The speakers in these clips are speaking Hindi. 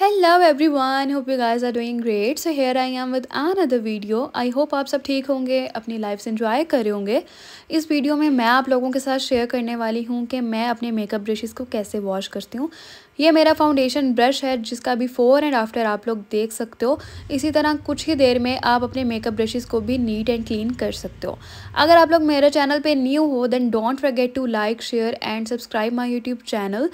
hello one hope you guys are doing great so here I am with another video I hope आप सब ठीक होंगे अपनी लाइफ से इन्जॉय करे होंगे इस वीडियो में मैं आप लोगों के साथ शेयर करने वाली हूँ कि मैं अपने मेकअप ब्रशेज़ को कैसे वॉश करती हूँ ये मेरा फाउंडेशन ब्रश है जिसका बिफ़ोर एंड आफ्टर आप लोग देख सकते हो इसी तरह कुछ ही देर में आप अपने मेकअप ब्रशेस को भी नीट एंड क्लीन कर सकते हो अगर आप लोग मेरे चैनल पे न्यू हो then don't forget to like share and subscribe my YouTube channel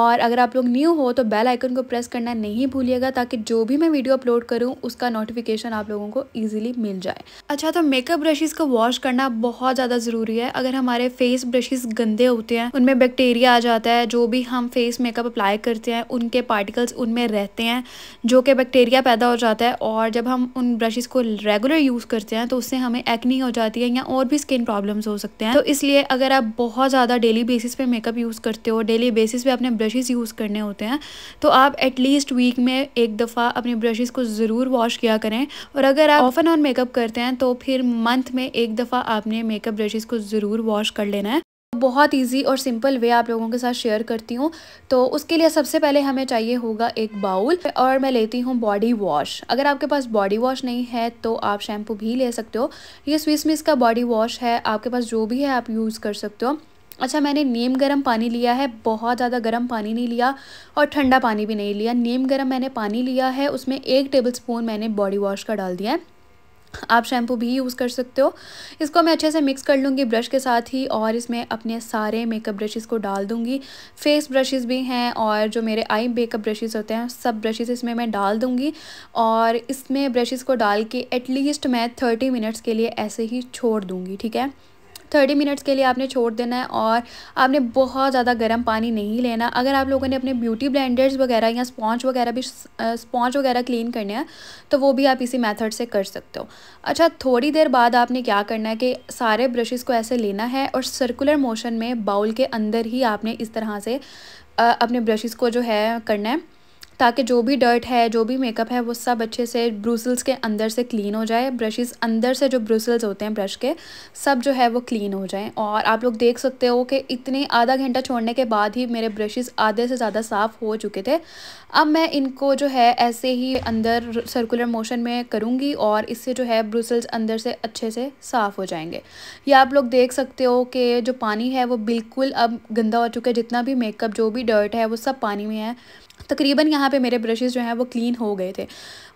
और अगर आप लोग न्यू हो तो बेल आइकन को प्रेस करना नहीं भूलिएगा ताकि जो भी मैं वीडियो अपलोड करूँ उसका नोटिफिकेशन आप लोगों को ईजिली मिल जाए अच्छा तो मेकअप ब्रशेज़ को वॉश करना बहुत ज़्यादा ज़रूरी है अगर हमारे फेस ब्रशेज़ गंदे होते हैं उनमें बैक्टीरिया आ जाता है जो भी हम फेस मेकअप अप्लाई कर करते हैं उनके पार्टिकल्स उनमें रहते हैं जो कि बैक्टीरिया पैदा हो जाता है और जब हम उन ब्रशेज़ को रेगुलर यूज़ करते हैं तो उससे हमें एक्नी हो जाती है या और भी स्किन प्रॉब्लम्स हो सकते हैं तो इसलिए अगर आप बहुत ज़्यादा डेली बेसिस पे मेकअप यूज़ करते हो डेली बेसिस पे अपने ब्रशेज़ यूज़ करने होते हैं तो आप एटलीस्ट वीक में एक दफ़ा अपने ब्रशेज़ को ज़रूर वॉश किया करें और अगर आप ऑफ एंड ऑन मेकअप करते हैं तो फिर मंथ में एक दफ़ा आपने मेकअप ब्रशेज़ को ज़रूर वॉश कर लेना है बहुत इजी और सिंपल वे आप लोगों के साथ शेयर करती हूँ तो उसके लिए सबसे पहले हमें चाहिए होगा एक बाउल और मैं लेती हूँ बॉडी वॉश अगर आपके पास बॉडी वॉश नहीं है तो आप शैम्पू भी ले सकते हो ये स्विस मिस का बॉडी वॉश है आपके पास जो भी है आप यूज़ कर सकते हो अच्छा मैंने नीम गर्म पानी लिया है बहुत ज़्यादा गर्म पानी नहीं लिया और ठंडा पानी भी नहीं लिया नीम गर्म मैंने पानी लिया है उसमें एक टेबल स्पून मैंने बॉडी वॉश का डाल दिया है आप शैम्पू भी यूज़ कर सकते हो इसको मैं अच्छे से मिक्स कर लूँगी ब्रश के साथ ही और इसमें अपने सारे मेकअप ब्रशेस को डाल दूँगी फेस ब्रशेस भी हैं और जो मेरे आई मेकअप ब्रशेस होते हैं सब ब्रशेस इसमें मैं डाल दूँगी और इसमें ब्रशेस को डाल के एटलीस्ट मैं थर्टी मिनट्स के लिए ऐसे ही छोड़ दूँगी ठीक है थर्टी मिनट्स के लिए आपने छोड़ देना है और आपने बहुत ज़्यादा गर्म पानी नहीं लेना अगर आप लोगों ने अपने ब्यूटी ब्लेंडर्स वगैरह या स्पॉन्च वगैरह भी स्पॉन्च वगैरह क्लीन करने हैं तो वो भी आप इसी मैथड से कर सकते हो अच्छा थोड़ी देर बाद आपने क्या करना है कि सारे ब्रशेज़ को ऐसे लेना है और सर्कुलर मोशन में बाउल के अंदर ही आपने इस तरह से अपने ब्रशेज़ को जो है करना है ताकि जो भी डर्ट है जो भी मेकअप है वो सब अच्छे से ब्रूसल्स के अंदर से क्लीन हो जाए ब्रशेज़ अंदर से जो ब्रूसल्स होते हैं ब्रश के सब जो है वो क्लीन हो जाएँ और आप लोग देख सकते हो कि इतने आधा घंटा छोड़ने के बाद ही मेरे ब्रशेज़ आधे से ज़्यादा साफ़ हो चुके थे अब मैं इनको जो है ऐसे ही अंदर सर्कुलर मोशन में करूँगी और इससे जो है ब्रूसल्स अंदर से अच्छे से साफ़ हो जाएंगे या आप लोग देख सकते हो कि जो पानी है वो बिल्कुल अब गंदा हो चुका है जितना भी मेकअप जो भी डर्ट है वो सब पानी में है तकरीबन यहाँ पे मेरे ब्रशेज़ जो हैं वो क्लीन हो गए थे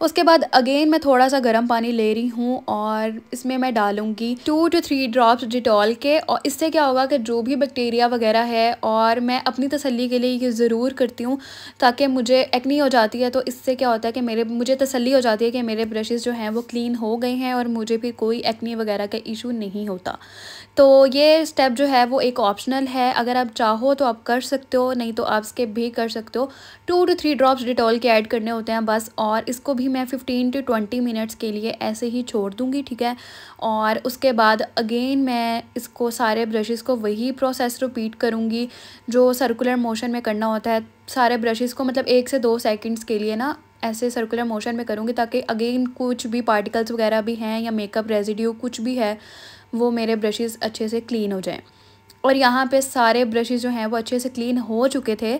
उसके बाद अगेन मैं थोड़ा सा गर्म पानी ले रही हूँ और इसमें मैं डालूँगी two two three drops Dettol के और इससे क्या होगा कि जो भी बैक्टीरिया वगैरह है और मैं अपनी तसल्ली के लिए ये ज़रूर करती हूँ ताकि मुझे एक्नी हो जाती है तो इससे क्या होता है कि मेरे मुझे तसली हो जाती है कि मेरे ब्रशेज़ जो हैं वो क्लीन हो गए हैं और मुझे भी कोई एक्नी वगैरह का इशू नहीं होता तो ये स्टेप जो है वो एक ऑप्शनल है अगर आप चाहो तो आप कर सकते हो नहीं तो आप स्किप भी कर सकते हो two two two three drops Dettol के ऐड करने होते हैं बस और इसको भी मैं फिफ्टीन टू ट्वेंटी मिनट्स के लिए ऐसे ही छोड़ दूँगी ठीक है और उसके बाद अगेन मैं इसको सारे ब्रशेस को वही प्रोसेस रिपीट करूँगी जो सर्कुलर मोशन में करना होता है सारे ब्रशेस को मतलब एक से दो सेकेंड्स के लिए ना ऐसे सर्कुलर मोशन में करूँगी ताकि अगेन कुछ भी पार्टिकल्स वगैरह भी हैं या मेकअप रेजिड्यू कुछ भी है वो मेरे ब्रशेज़ अच्छे से क्लीन हो जाएँ और यहाँ पे सारे ब्रशेज़ जो हैं वो अच्छे से क्लीन हो चुके थे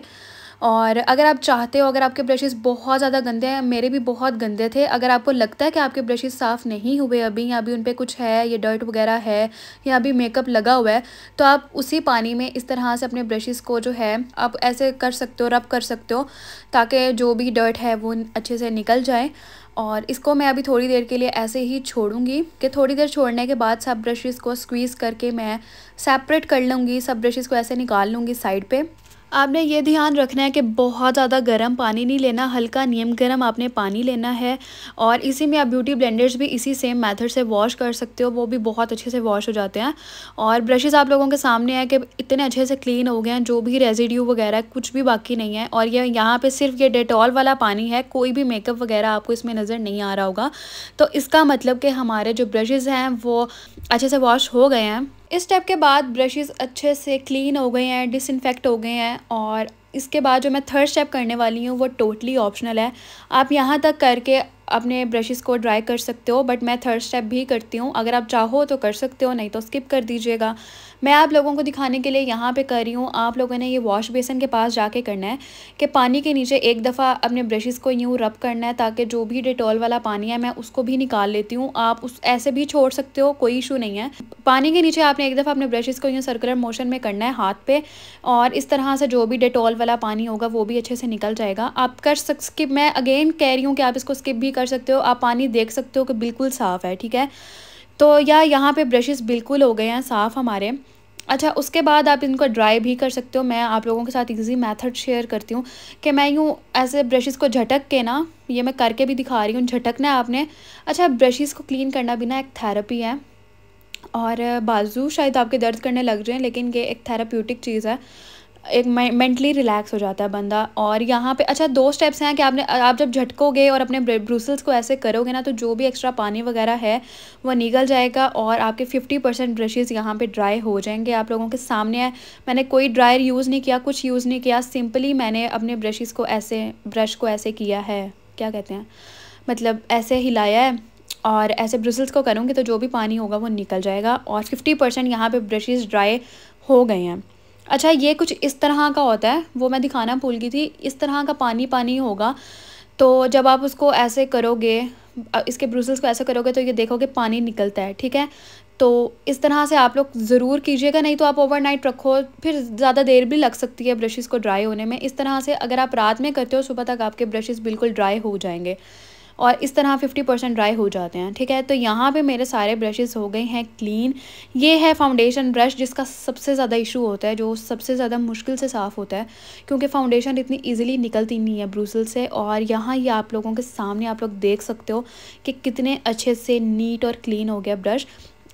और अगर आप चाहते हो अगर आपके ब्रशेस बहुत ज़्यादा गंदे हैं मेरे भी बहुत गंदे थे अगर आपको लगता है कि आपके ब्रशेस साफ़ नहीं हुए अभी या अभी उन पर कुछ है या डर्ट वगैरह है या अभी मेकअप लगा हुआ है तो आप उसी पानी में इस तरह से अपने ब्रशेस को जो है आप ऐसे कर सकते हो रब कर सकते हो ताकि जो भी डर्ट है वो अच्छे से निकल जाए और इसको मैं अभी थोड़ी देर के लिए ऐसे ही छोड़ूंगी कि थोड़ी देर छोड़ने के बाद सब ब्रशेस को स्क्वीज़ करके मैं सेपरेट कर लूँगी सब ब्रशेस को ऐसे निकाल लूँगी साइड पे आपने ये ध्यान रखना है कि बहुत ज़्यादा गर्म पानी नहीं लेना हल्का नियम गर्म आपने पानी लेना है और इसी में आप ब्यूटी ब्लेंडर्स भी इसी सेम मेथड से वॉश कर सकते हो वो भी बहुत अच्छे से वॉश हो जाते हैं और ब्रशेज़ आप लोगों के सामने हैं कि इतने अच्छे से क्लीन हो गए हैं जो भी रेजिड्यू वगैरह कुछ भी बाकी नहीं है और ये यहाँ पर सिर्फ ये डेटॉल वाला पानी है कोई भी मेकअप वगैरह आपको इसमें नज़र नहीं आ रहा होगा तो इसका मतलब कि हमारे जो ब्रशेज़ हैं वो अच्छे से वॉश हो गए हैं इस स्टेप के बाद ब्रशेस अच्छे से क्लीन हो गए हैं डिसइनफेक्ट हो गए हैं और इसके बाद जो मैं थर्ड स्टेप करने वाली हूँ वो टोटली ऑप्शनल है आप यहाँ तक करके अपने ब्रशेस को ड्राई कर सकते हो बट मैं थर्ड स्टेप भी करती हूँ अगर आप चाहो तो कर सकते हो नहीं तो स्किप कर दीजिएगा मैं आप लोगों को दिखाने के लिए यहाँ पे कर रही हूँ आप लोगों ने ये वॉश बेसन के पास जाके करना है कि पानी के नीचे एक दफ़ा अपने ब्रशेस को यूँ रब करना है ताकि जो भी डिटॉल वाला पानी है मैं उसको भी निकाल लेती हूँ आप उस ऐसे भी छोड़ सकते हो कोई इशू नहीं है पानी के नीचे आपने एक दफ़ा अपने ब्रशेस को यूँ सर्कुलर मोशन में करना है हाथ पे और इस तरह से जो भी डिटॉल वाला पानी होगा वो भी अच्छे से निकल जाएगा आप कर सक स्किप मैं अगेन कह रही हूँ कि आप इसको स्किप भी कर सकते हो आप पानी देख सकते हो कि बिल्कुल साफ़ है ठीक है तो या यहाँ पे ब्रशेस बिल्कुल हो गए हैं साफ़ हमारे अच्छा उसके बाद आप इनको ड्राई भी कर सकते हो मैं आप लोगों के साथ इजी मेथड शेयर करती हूँ कि मैं यूँ ऐसे ब्रशेस को झटक के ना ये मैं करके भी दिखा रही हूँ झटकना है आपने अच्छा ब्रशेस को क्लीन करना भी ना एक थेरेपी है और बाजू शायद आपके दर्द करने लग रहे हैं लेकिन ये एक थेरापूटिक चीज़ है एक मेंटली रिलैक्स हो जाता है बंदा और यहाँ पे अच्छा दो स्टेप्स हैं कि आपने आप जब झटकोगे और अपने ब्रूसल्स को ऐसे करोगे ना तो जो भी एक्स्ट्रा पानी वगैरह है वो निकल जाएगा और आपके 50 परसेंट ब्रशेज़ यहाँ पर ड्राई हो जाएंगे आप लोगों के सामने है मैंने कोई ड्रायर यूज़ नहीं किया कुछ यूज़ नहीं किया सिंपली मैंने अपने ब्रशेज़ को ऐसे ब्रश को ऐसे किया है क्या कहते हैं मतलब ऐसे हिलाया है और ऐसे ब्रिसल्स को करूँगी तो जो भी पानी होगा वो निकल जाएगा और 50 परसेंट यहाँ पर ब्रशेज़ ड्राई हो गए हैं अच्छा ये कुछ इस तरह का होता है वो मैं दिखाना भूल गई थी इस तरह का पानी पानी होगा तो जब आप उसको ऐसे करोगे इसके ब्रूसल्स को ऐसे करोगे तो ये देखोगे पानी निकलता है ठीक है तो इस तरह से आप लोग ज़रूर कीजिएगा नहीं तो आप ओवरनाइट रखो फिर ज़्यादा देर भी लग सकती है ब्रशेस को ड्राई होने में इस तरह से अगर आप रात में करते हो सुबह तक आपके ब्रशेज़ बिल्कुल ड्राई हो जाएंगे और इस तरह 50 परसेंट ड्राई हो जाते हैं ठीक है तो यहाँ पे मेरे सारे ब्रशेस हो गए हैं क्लीन ये है फाउंडेशन ब्रश जिसका सबसे ज़्यादा इशू होता है जो सबसे ज़्यादा मुश्किल से साफ़ होता है क्योंकि फाउंडेशन इतनी ईजिली निकलती नहीं है ब्रूसल से और यहाँ ये आप लोगों के सामने आप लोग देख सकते हो कि कितने अच्छे से नीट और क्लीन हो गया ब्रश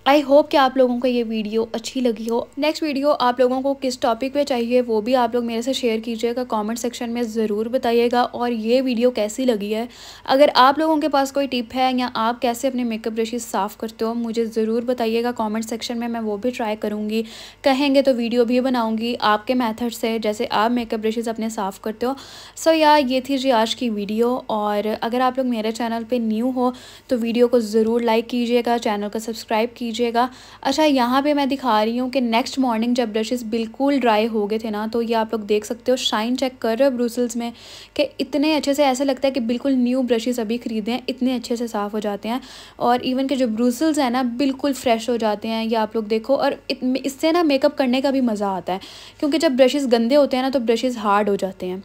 आई होप कि आप लोगों को ये वीडियो अच्छी लगी हो नेक्स्ट वीडियो आप लोगों को किस टॉपिक पे चाहिए वो भी आप लोग मेरे से शेयर कीजिएगा कमेंट सेक्शन में ज़रूर बताइएगा और ये वीडियो कैसी लगी है अगर आप लोगों के पास कोई टिप है या आप कैसे अपने मेकअप ब्रशेज़ साफ़ करते हो मुझे ज़रूर बताइएगा कॉमेंट सेक्शन में मैं वो भी ट्राई करूँगी कहेंगे तो वीडियो भी बनाऊँगी आपके मैथड से जैसे आप मेकअप ब्रशेज़ अपने साफ़ करते हो सो so, या ये थी जी आज की वीडियो और अगर आप लोग मेरे चैनल पर न्यू हो तो वीडियो को ज़रूर लाइक कीजिएगा चैनल को सब्सक्राइब कीजिए दीजिएगा अच्छा यहाँ पे मैं दिखा रही हूँ कि नेक्स्ट मॉर्निंग जब ब्रशेस बिल्कुल ड्राई हो गए थे ना तो ये आप लोग देख सकते हो शाइन चेक कर रहे हो ब्रूसल्स में कि इतने अच्छे से ऐसा लगता है कि बिल्कुल न्यू ब्रशेस अभी ख़रीदे हैं इतने अच्छे से साफ़ हो जाते हैं और इवन के जो ब्रूसल्स हैं ना बिल्कुल फ्रेश हो जाते हैं ये आप लोग देखो और इससे ना मेकअप करने का भी मज़ा आता है क्योंकि जब ब्रशेज़ गंदे होते हैं ना तो ब्रशेज़ हार्ड हो जाते हैं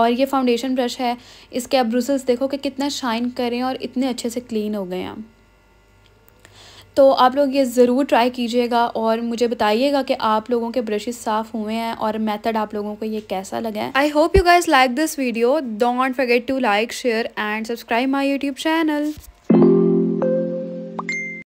और ये फाउंडेशन ब्रश है इसके अब ब्रूसल्स देखो कि कितना शाइन करें और इतने अच्छे से क्लीन हो गए हैं तो आप लोग ये ज़रूर ट्राई कीजिएगा और मुझे बताइएगा कि आप लोगों के ब्रशेस साफ़ हुए हैं और मेथड आप लोगों को ये कैसा लगा है I hope you guys like this video don't forget to like share and subscribe my YouTube channel